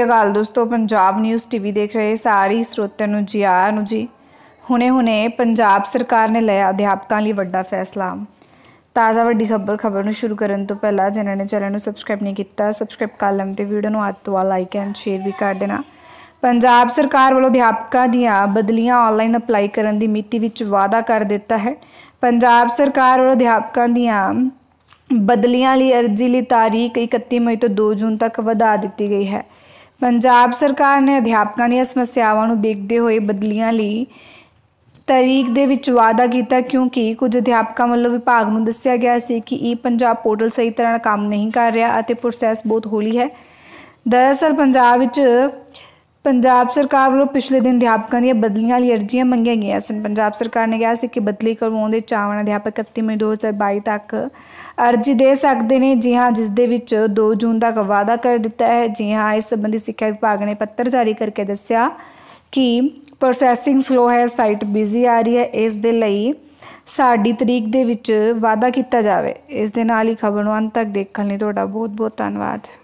ਸਤਿ ਅਕਾਲ ਦੋਸਤੋ Punjab news TV ਦੇਖ ਰਹੇ ਸਾਰੇ ਸਰੋਤਿਆਂ ਨੂੰ ਜੀ ਆਇਆਂ ਨੂੰ ਜੀ ਹੁਣੇ-ਹੁਣੇ ਪੰਜਾਬ ਸਰਕਾਰ ਨੇ ਲਿਆ ਅਧਿਆਪਕਾਂ ਲਈ ਵੱਡਾ ਫੈਸਲਾ ਤਾਜ਼ਾ ਵੱਡੀ ਖਬਰ ਖਬਰ ਨੂੰ ਸ਼ੁਰੂ ਕਰਨ ਤੋਂ ਪਹਿਲਾਂ ਜਿਨ੍ਹਾਂ ਨੇ ਚੈਨਲ ਨੂੰ ਸਬਸਕ੍ਰਾਈਬ ਨਹੀਂ ਕੀਤਾ ਸਬਸਕ੍ਰਾਈਬ ਕਰ ਲੈਣ ਤੇ ਵੀਡੀਓ ਨੂੰ ਅੱਤ ਵਾਲਾ ਲਾਈਕ ਐਂਡ ਸ਼ੇਅਰ ਵੀ ਕਰ ਦੇਣਾ ਪੰਜਾਬ ਸਰਕਾਰ ਵੱਲੋਂ ਅਧਿਆਪਕਾਂ ਦੀਆਂ ਬਦਲੀਆਂ ਆਨਲਾਈਨ ਅਪਲਾਈ ਕਰਨ ਦੀ ਮਿਤੀ ਵਿੱਚ ਵਾਅਦਾ ਕਰ ਦਿੱਤਾ ਹੈ ਪੰਜਾਬ ਸਰਕਾਰ ਵੱਲੋਂ ਅਧਿਆਪਕਾਂ ਦੀਆਂ ਬਦਲੀਆਂ ਲਈ ਅਰਜ਼ੀ ਲਈ ਤਾਰੀਖ 31 ਮਈ ਤੋਂ 2 ਜੂਨ ਤੱਕ ਵਧਾ ਦਿੱਤੀ ਗਈ ਹੈ ਪੰਜਾਬ ਸਰਕਾਰ ਨੇ ਅਧਿਆਪਕਾਂ ਦੀਆਂ ਸਮੱਸਿਆਵਾਂ ਨੂੰ ਦੇਖਦੇ ਹੋਏ ਬਦਲੀਆਂ ਲਈ ਤਰੀਕ ਦੇ ਵਿੱਚ ਵਾਅਦਾ ਕੀਤਾ ਕਿਉਂਕਿ ਕੁਝ ਅਧਿਆਪਕਾਂ ਵੱਲੋਂ ਵਿਭਾਗ ਨੂੰ ਦੱਸਿਆ ਗਿਆ ਸੀ ਕਿ ਇਹ ਪੰਜਾਬ ਪੋਰਟਲ ਸਹੀ ਤਰ੍ਹਾਂ ਕੰਮ ਨਹੀਂ ਕਰ ਰਿਹਾ ਅਤੇ ਪ੍ਰੋਸੈਸ ਬਹੁਤ ਹੌਲੀ ਹੈ ਦਰਅਸਲ ਪੰਜਾਬ ਵਿੱਚ ਪੰਜਾਬ ਸਰਕਾਰ ਵੱਲੋਂ ਪਿਛਲੇ ਦਿਨ ਅਧਿਆਪਕਾਂ ਦੀਆਂ ਬਦਲੀਆਂ ਲਈ ਅਰਜ਼ੀਆਂ ਮੰਗੀਆਂ ਗਈਆਂ ਸਨ ਪੰਜਾਬ ਸਰਕਾਰ ਨੇ ਕਿਹਾ ਸੀ ਕਿ ਬਦਲੀ ਕਰਵਾਉਣ ਦੇ ਚਾਹਵਾਨ ਅਧਿਆਪਕ 31 ਮਈ 2022 ਤੱਕ ਅਰਜ਼ੀ ਦੇ ਸਕਦੇ ਨੇ ਜੀ ਹਾਂ ਜਿਸ ਦੇ ਵਿੱਚ 2 ਜੂਨ ਤੱਕ ਵਾਅਦਾ ਕਰ ਦਿੱਤਾ ਹੈ ਜੀ ਹਾਂ ਇਸ ਸੰਬੰਧੀ ਸਿੱਖਿਆ ਵਿਭਾਗ ਨੇ ਪੱਤਰ ਜਾਰੀ ਕਰਕੇ ਦੱਸਿਆ ਕਿ ਪ੍ਰੋਸੈਸਿੰਗ ਸਲੋ ਹੈ ਸਾਈਟ ਬਿਜ਼ੀ ਆ ਰਹੀ ਹੈ ਇਸ ਦੇ ਲਈ ਸਾਡੀ ਤਰੀਕ ਦੇ ਵਿੱਚ ਵਾਅਦਾ ਕੀਤਾ ਜਾਵੇ ਇਸ ਦੇ ਨਾਲ ਹੀ ਖਬਰ ਨੂੰ ਅੰਤ ਤੱਕ ਦੇਖਣ ਲਈ ਤੁਹਾਡਾ ਬਹੁਤ ਬਹੁਤ ਧੰਨਵਾਦ